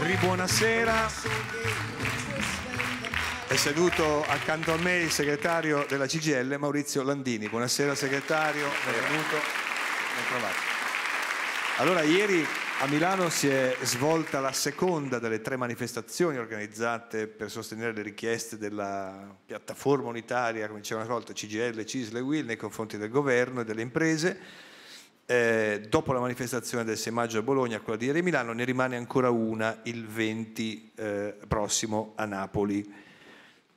Ribuonasera. È seduto accanto a me il segretario della CGL Maurizio Landini. Buonasera segretario, benvenuto. Ben allora, ieri a Milano si è svolta la seconda delle tre manifestazioni organizzate per sostenere le richieste della piattaforma unitaria, come diceva una volta, CGL, CISL e WIL nei confronti del governo e delle imprese eh, dopo la manifestazione del 6 maggio a Bologna, quella di ieri Milano, ne rimane ancora una il 20 eh, prossimo a Napoli.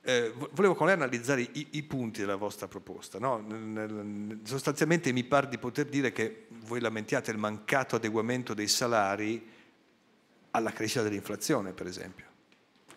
Eh, volevo con lei analizzare i, i punti della vostra proposta. No? Sostanzialmente mi pare di poter dire che voi lamentiate il mancato adeguamento dei salari alla crescita dell'inflazione, per esempio.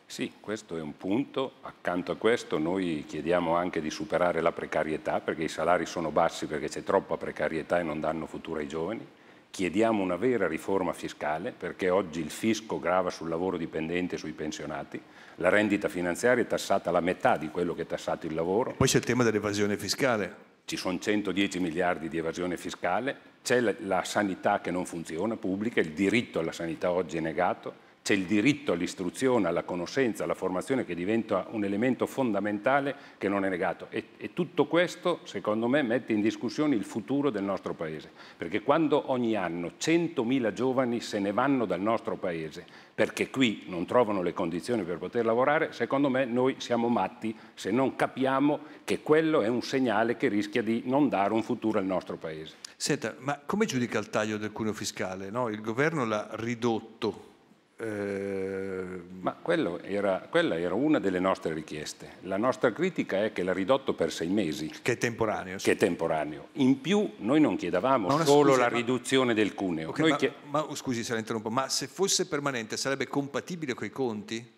Sì, questo è un punto. Accanto a questo noi chiediamo anche di superare la precarietà perché i salari sono bassi perché c'è troppa precarietà e non danno futuro ai giovani. Chiediamo una vera riforma fiscale perché oggi il fisco grava sul lavoro dipendente e sui pensionati, la rendita finanziaria è tassata la metà di quello che è tassato il lavoro. Poi c'è il tema dell'evasione fiscale. Ci sono 110 miliardi di evasione fiscale, c'è la sanità che non funziona pubblica, il diritto alla sanità oggi è negato, c'è il diritto all'istruzione, alla conoscenza, alla formazione che diventa un elemento fondamentale che non è negato e, e, tutto questo secondo me mette in discussione il futuro del nostro Paese perché quando ogni anno 100.000 giovani se ne vanno dal nostro Paese perché qui non trovano le condizioni per poter lavorare, secondo me noi siamo matti se non capiamo che quello è un segnale che rischia di non dare un futuro al nostro Paese. Senta, ma come giudica il taglio del cuneo fiscale? No? Il governo l'ha ridotto Ehm, ma era, quella era una delle nostre richieste. La nostra critica è che l'ha ridotto per sei mesi. Che è temporaneo. Che è temporaneo. In più noi non chiedevamo solo scusa, la ma... riduzione del cuneo. Okay, ma, chied... ma oh, scusi se la interrompo, ma se fosse permanente sarebbe compatibile con i conti?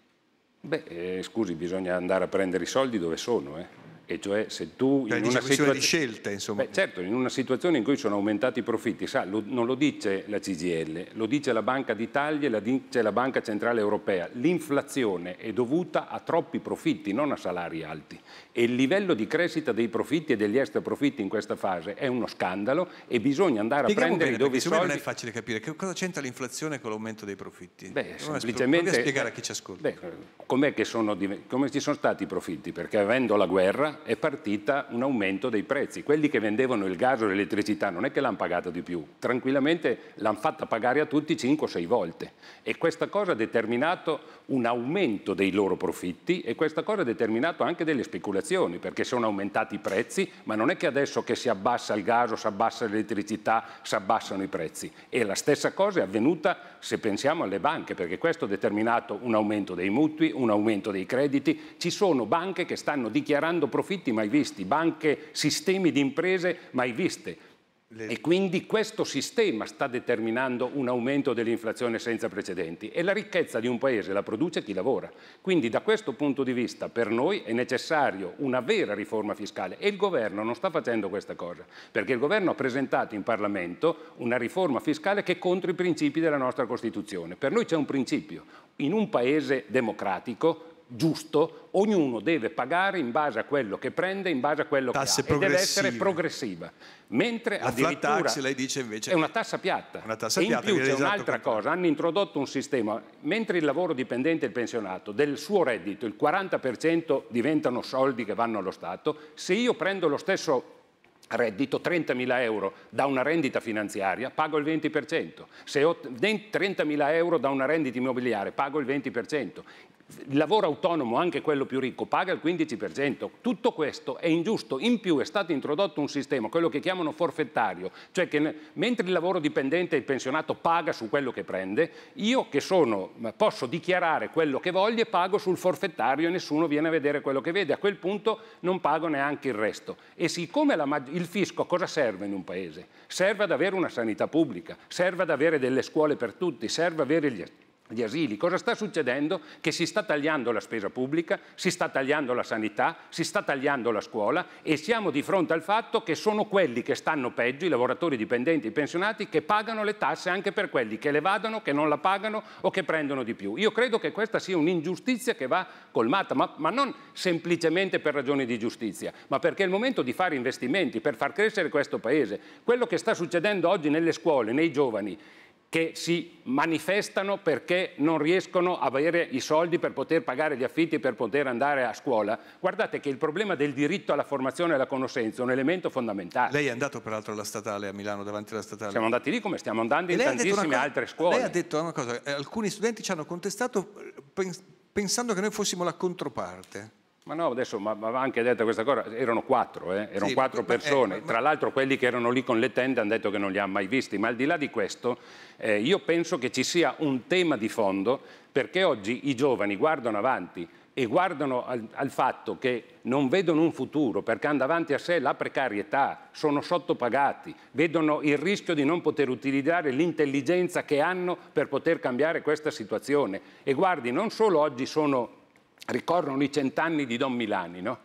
Beh, eh, scusi, bisogna andare a prendere i soldi dove sono. Eh. E cioè se tu... Cioè, in una situazione di scelte, insomma. Beh, certo, in una situazione in cui sono aumentati i profitti, sa, lo, non lo dice la CGL, lo dice la Banca d'Italia e la dice la Banca Centrale Europea. L'inflazione è dovuta a troppi profitti, non a salari alti. E il livello di crescita dei profitti e degli extra profitti in questa fase è uno scandalo e bisogna andare Spieghiamo a prendere bene, dove i soldi... non è facile capire. Che cosa c'entra l'inflazione con l'aumento dei profitti? Beh, semplicemente... Provi a spiegare a chi ci ascolta. Beh, com'è che sono, come ci sono stati i profitti? Perché avendo la guerra è partita un aumento dei prezzi. Quelli che vendevano il gas o l'elettricità non è che l'hanno pagata di più, tranquillamente l'hanno fatta pagare a tutti 5 6 volte e questa cosa ha determinato un aumento dei loro profitti e questa cosa ha determinato anche delle speculazioni perché sono aumentati i prezzi, ma non è che adesso che si abbassa il gas o si abbassa l'elettricità si abbassano i prezzi. E la stessa cosa è avvenuta se pensiamo alle banche perché questo ha determinato un aumento dei mutui, un aumento dei crediti, ci sono banche che stanno dichiarando profitti profitti mai visti, banche, sistemi di imprese mai viste. Le... E quindi questo sistema sta determinando un aumento dell'inflazione senza precedenti e la ricchezza di un paese la produce chi lavora. Quindi da questo punto di vista per noi è necessaria una vera riforma fiscale e il governo non sta facendo questa cosa perché il governo ha presentato in Parlamento una riforma fiscale che è contro i principi della nostra Costituzione. Per noi c'è un principio, in un paese democratico giusto, ognuno deve pagare in base a quello che prende, in base a quello Tasse che ha, e deve essere progressiva. Mentre la flat tax, lei dice invece... È una tassa piatta. Una tassa e piatta, più c'è esatto un'altra esatto cosa, hanno introdotto un sistema, mentre il lavoro dipendente e il pensionato, del suo reddito il 40% diventano soldi che vanno allo Stato, se io prendo lo stesso reddito 30.000 euro da una rendita finanziaria pago il 20%, se ho 30.000 euro da una rendita immobiliare pago il 20%, il lavoro autonomo, anche quello più ricco, paga il 15%. Tutto questo è ingiusto. In più è stato introdotto un sistema, quello che chiamano forfettario, cioè che mentre il lavoro dipendente e il pensionato paga su quello che prende, io che sono, posso dichiarare quello che voglio e pago sul forfettario e nessuno viene a vedere quello che vede. A quel punto non pago neanche il resto. E siccome la, il fisco cosa serve in un paese? Serve ad avere una sanità pubblica, serve ad avere delle scuole per tutti, serve ad avere gli gli asili. Cosa sta succedendo? Che si sta tagliando la spesa pubblica, si sta tagliando la sanità, si sta tagliando la scuola e siamo di fronte al fatto che sono quelli che stanno peggio, i lavoratori dipendenti, i pensionati, che pagano le tasse anche per quelli che le vadano, che non la pagano o che prendono di più. Io credo che questa sia un'ingiustizia che va colmata, ma, ma non semplicemente per ragioni di giustizia, ma perché è il momento di fare investimenti per far crescere questo Paese. Quello che sta succedendo oggi nelle scuole, nei giovani, che si manifestano perché non riescono a avere i soldi per poter pagare gli affitti e per poter andare a scuola. Guardate che il problema del diritto alla formazione e alla conoscenza è un elemento fondamentale. Lei è andato peraltro alla statale a Milano davanti alla statale. Siamo andati lì come stiamo andando in tantissime cosa, altre scuole. Lei ha detto una cosa, eh, alcuni studenti ci hanno contestato eh, pensando che noi fossimo la controparte. Ma no, adesso ma, ma anche detto questa cosa, erano quattro, eh? erano sì, quattro eh, persone, eh, ma, tra l'altro quelli che erano lì con le tende hanno detto che non li hanno mai visti, ma al di là di questo eh, io penso che ci sia un tema di fondo perché oggi i giovani guardano avanti e guardano al, al fatto che non vedono un futuro perché hanno davanti a sé la precarietà, sono sottopagati, vedono il rischio di non poter utilizzare l'intelligenza che hanno per poter cambiare questa situazione e guardi non solo oggi sono ricorrono i cent'anni di Don Milani, no?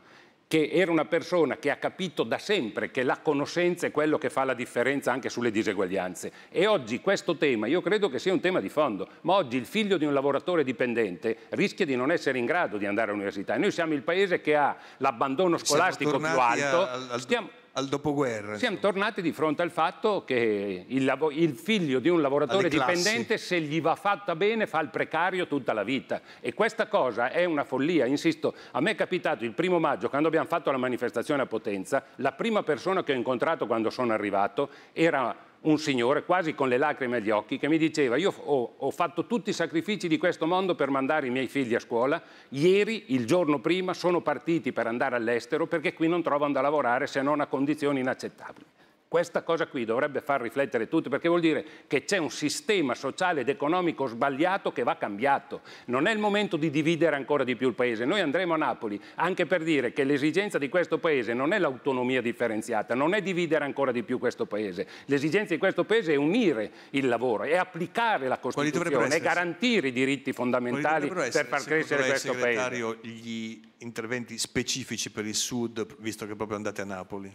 che era una persona che ha capito da sempre che la conoscenza è quello che fa la differenza anche sulle diseguaglianze. E oggi questo tema, io credo che sia un tema di fondo, ma oggi il figlio di un lavoratore dipendente rischia di non essere in grado di andare all'università. Noi siamo il paese che ha l'abbandono scolastico più alto. Al, al... Stiamo al dopoguerra. Siamo tornati di fronte al fatto che il, il figlio di un lavoratore dipendente, se gli va fatta bene, fa il precario tutta la vita. E questa cosa è una follia, insisto. A me è capitato il primo maggio, quando abbiamo fatto la manifestazione a Potenza, la prima persona che ho incontrato quando sono arrivato era un signore quasi con le lacrime agli occhi che mi diceva io ho, ho, fatto tutti i sacrifici di questo mondo per mandare i miei figli a scuola, ieri, il giorno prima, sono partiti per andare all'estero perché qui non trovano da lavorare se non a condizioni inaccettabili. Questa cosa qui dovrebbe far riflettere tutti perché vuol dire che c'è un sistema sociale ed economico sbagliato che va cambiato. Non è il momento di dividere ancora di più il Paese. Noi andremo a Napoli anche per dire che l'esigenza di questo Paese non è l'autonomia differenziata, non è dividere ancora di più questo Paese. L'esigenza di questo Paese è unire il lavoro, è applicare la Costituzione, è garantire i diritti fondamentali per far crescere questo Paese. Segretario, gli interventi specifici per il Sud, visto che proprio andate a Napoli?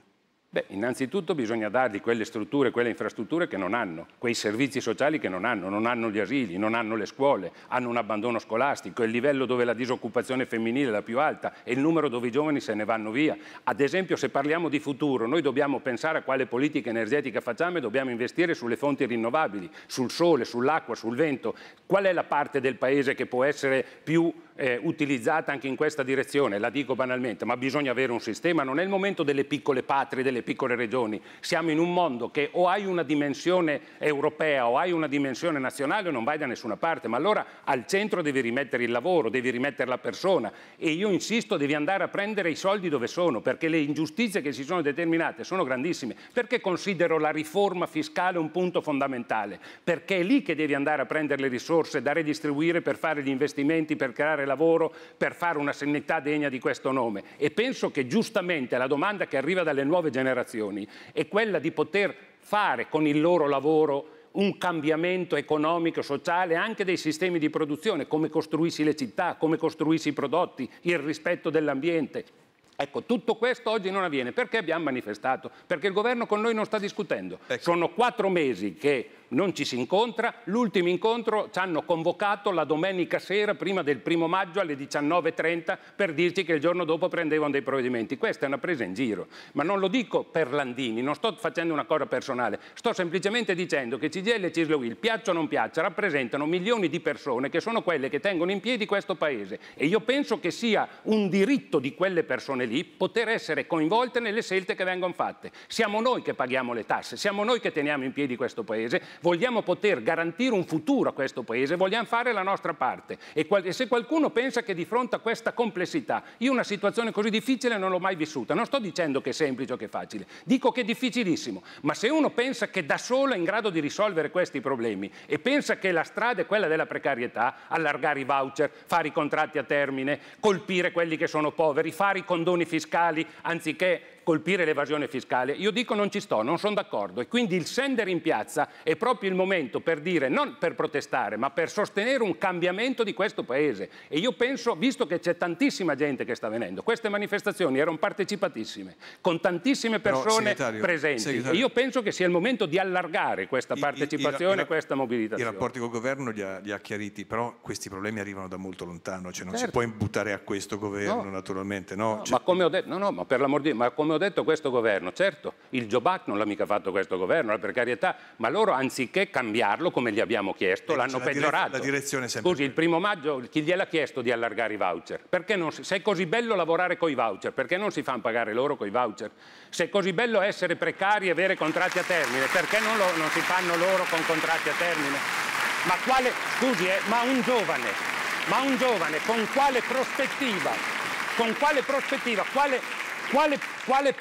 Beh, innanzitutto bisogna dargli quelle strutture, quelle infrastrutture che non hanno, quei servizi sociali che non hanno, non hanno gli asili, non hanno le scuole, hanno un abbandono scolastico, il livello dove la disoccupazione femminile è la più alta e il numero dove i giovani se ne vanno via. Ad esempio, se parliamo di futuro, noi dobbiamo pensare a quale politica energetica facciamo e dobbiamo investire sulle fonti rinnovabili, sul sole, sull'acqua, sul vento. Qual è la parte del paese che può essere più eh, utilizzata anche in questa direzione, la dico banalmente, ma bisogna avere un sistema, non è il momento delle piccole patrie, delle piccole regioni, siamo in un mondo che o hai una dimensione europea o hai una dimensione nazionale o non vai da nessuna parte, ma allora al centro devi rimettere il lavoro, devi rimettere la persona e io insisto devi andare a prendere i soldi dove sono, perché le ingiustizie che si sono determinate sono grandissime, perché considero la riforma fiscale un punto fondamentale, perché è lì che devi andare a prendere le risorse da redistribuire per fare gli investimenti, per creare la lavoro per fare una sanità degna di questo nome. E penso che giustamente la domanda che arriva dalle nuove generazioni è quella di poter fare con il loro lavoro un cambiamento economico, sociale, anche dei sistemi di produzione, come costruisci le città, come costruisci i prodotti, il rispetto dell'ambiente. Ecco, tutto questo oggi non avviene perché abbiamo manifestato, perché il governo con noi non sta discutendo. Ecco. Sono quattro mesi che non ci si incontra. L'ultimo incontro ci hanno convocato la domenica sera prima del primo maggio alle 19.30 per dirci che il giorno dopo prendevano dei provvedimenti. Questa è una presa in giro, ma non lo dico per Landini, non sto facendo una cosa personale, sto semplicemente dicendo che CGL e Cislo piaccia o non piaccia, rappresentano milioni di persone che sono quelle che tengono in piedi questo paese e io penso che sia un diritto di quelle persone lì poter essere coinvolte nelle scelte che vengono fatte. Siamo noi che paghiamo le tasse, siamo noi che teniamo in piedi questo paese, vogliamo poter garantire un futuro a questo Paese, vogliamo fare la nostra parte. E, e se qualcuno pensa che di fronte a questa complessità, io una situazione così difficile non l'ho mai vissuta, non sto dicendo che è semplice o che è facile, dico che è difficilissimo, ma se uno pensa che da solo è in grado di risolvere questi problemi e pensa che la strada è quella della precarietà, allargare i voucher, fare i contratti a termine, colpire quelli che sono poveri, fare i condoni fiscali anziché colpire l'evasione fiscale. Io dico non ci sto, non sono d'accordo e quindi il scendere in piazza è proprio il momento per dire, non per protestare, ma per sostenere un cambiamento di questo Paese. E io penso, visto che c'è tantissima gente che sta venendo, queste manifestazioni erano partecipatissime, con tantissime persone Però, presenti. E io penso che sia il momento di allargare questa partecipazione, I, i, i, questa mobilitazione. I rapporti col governo li ha, li ha, chiariti, però questi problemi arrivano da molto lontano, cioè non certo. si può imbuttare a questo governo no. naturalmente. No? No, cioè... ma come ho detto, no, no, ma per l'amor di Dio, ma come come ho detto questo governo, certo il Jobac non l'ha mica fatto questo governo, la precarietà, ma loro anziché cambiarlo come gli abbiamo chiesto eh, l'hanno la peggiorato. Direz Scusi, il primo maggio chi gliel'ha chiesto di allargare i voucher? Perché non, se è così bello lavorare con i voucher, perché non si fanno pagare loro con i voucher? Se è così bello essere precari e avere contratti a termine, perché non, lo, non si fanno loro con contratti a termine? Ma quale, scusi, eh, ma un giovane, ma un giovane con quale prospettiva, con quale prospettiva, quale, quale, quale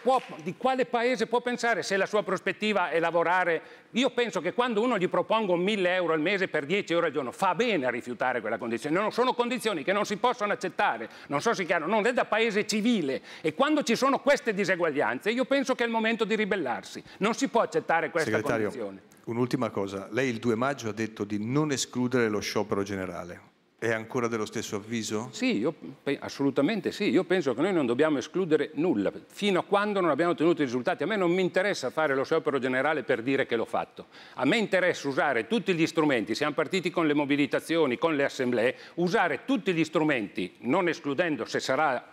può, di quale paese può pensare se la sua prospettiva è lavorare? Io penso che quando uno gli propongo 1000 euro al mese per 10 ore al giorno, fa bene a rifiutare quella condizione. Non sono condizioni che non si possono accettare, non so se è chiaro, non è da paese civile. E quando ci sono queste diseguaglianze, io penso che è il momento di ribellarsi. Non si può accettare questa Segretario, condizione. Un'ultima cosa, lei il 2 maggio ha detto di non escludere lo sciopero generale. È ancora dello stesso avviso? Sì, io, assolutamente sì. Io penso che noi non dobbiamo escludere nulla, fino a quando non abbiamo ottenuto i risultati. A me non mi interessa fare lo sciopero generale per dire che l'ho fatto. A me interessa usare tutti gli strumenti, siamo partiti con le mobilitazioni, con le assemblee, usare tutti gli strumenti, non escludendo se sarà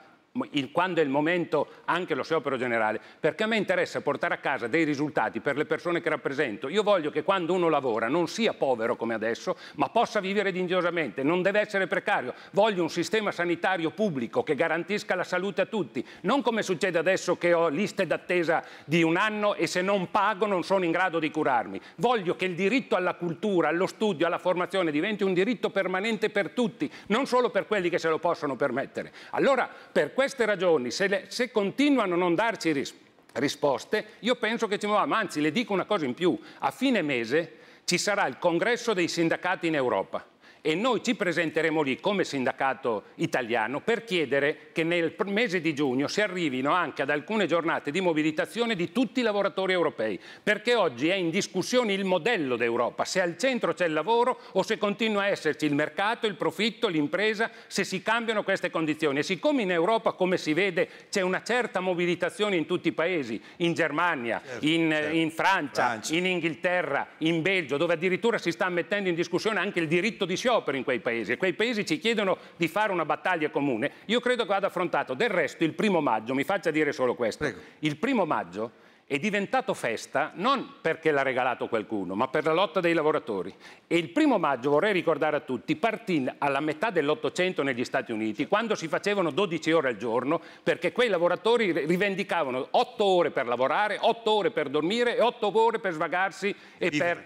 quando è il momento anche lo sciopero generale, perché a me interessa portare a casa dei risultati per le persone che rappresento. Io voglio che quando uno lavora non sia povero come adesso, ma possa vivere dignitosamente, non deve essere precario. Voglio un sistema sanitario pubblico che garantisca la salute a tutti, non come succede adesso che ho liste d'attesa di un anno e se non pago non sono in grado di curarmi. Voglio che il diritto alla cultura, allo studio, alla formazione diventi un diritto permanente per tutti, non solo per quelli che se lo possono permettere. Allora, per questo queste ragioni, se, le, se continuano a non darci ris risposte, io penso che ci muoviamo. Anzi, le dico una cosa in più. A fine mese ci sarà il congresso dei sindacati in Europa e noi ci presenteremo lì come sindacato italiano per chiedere che nel mese di giugno si arrivino anche ad alcune giornate di mobilitazione di tutti i lavoratori europei, perché oggi è in discussione il modello d'Europa, se al centro c'è il lavoro o se continua a esserci il mercato, il profitto, l'impresa, se si cambiano queste condizioni. E siccome in Europa, come si vede, c'è una certa mobilitazione in tutti i paesi, in Germania, certo, in, certo. in Francia, Francia, in Inghilterra, in Belgio, dove addirittura si sta mettendo in discussione anche il diritto di sciogliere, sciopero in quei paesi e quei paesi ci chiedono di fare una battaglia comune, io credo che vada affrontato. Del resto il primo maggio, mi faccia dire solo questo, Prego. il primo maggio è diventato festa non perché l'ha regalato qualcuno, ma per la lotta dei lavoratori. E il primo maggio, vorrei ricordare a tutti, partì alla metà dell'Ottocento negli Stati Uniti, quando si facevano 12 ore al giorno, perché quei lavoratori rivendicavano 8 ore per lavorare, 8 ore per dormire e 8 ore per svagarsi e, e per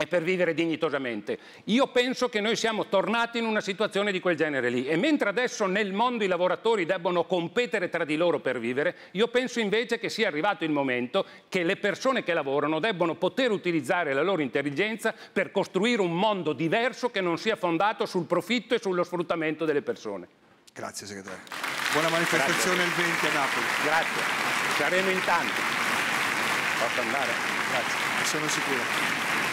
e per vivere dignitosamente. Io penso che noi siamo tornati in una situazione di quel genere lì e mentre adesso nel mondo i lavoratori debbono competere tra di loro per vivere, io penso invece che sia arrivato il momento che le persone che lavorano debbano poter utilizzare la loro intelligenza per costruire un mondo diverso che non sia fondato sul profitto e sullo sfruttamento delle persone. Grazie segretario. Buona manifestazione Grazie. il 20 a Napoli. Grazie. Saremo in tanti. Posso andare? Grazie. Ne sono sicuro.